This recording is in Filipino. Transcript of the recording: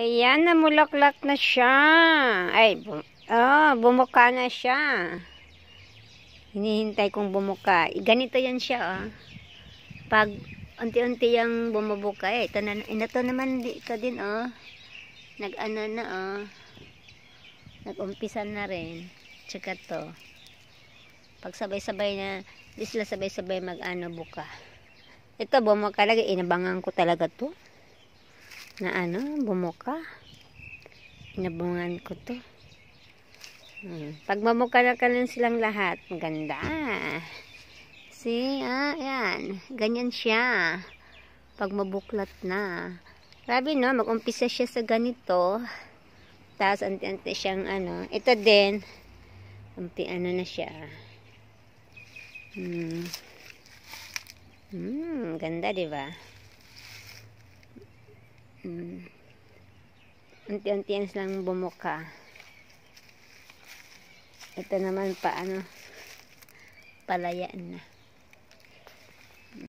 Ayan, namulaklak na siya. Ay, bum oh, bumuka na siya. Hinihintay kong bumuka. Ganito yan siya, oh. Pag unti-unti yung bumubuka, eh. Ito, na, eh, ito naman, dito din, oh. Nag-ano na, oh. Nag-umpisa na rin. Tsaka to. Pag sabay-sabay na, di sila sabay-sabay mag-ano buka. Ito, bumuka talaga. Inabangan ko talaga to na ano, bumuka. Inabungan ko to. Hmm. Pag mamuka na kanon silang lahat, maganda. See, ah, yan. Ganyan siya. Pag mabuklat na. Grabe no, mag-umpisa siya sa ganito. Tapos, anti-anti siyang ano. Ito din. Umpi ano na siya. Hmm. Hmm, ganda, di ba? Hmm. Unti-untian silang bumuka. Ito naman paano palayan na.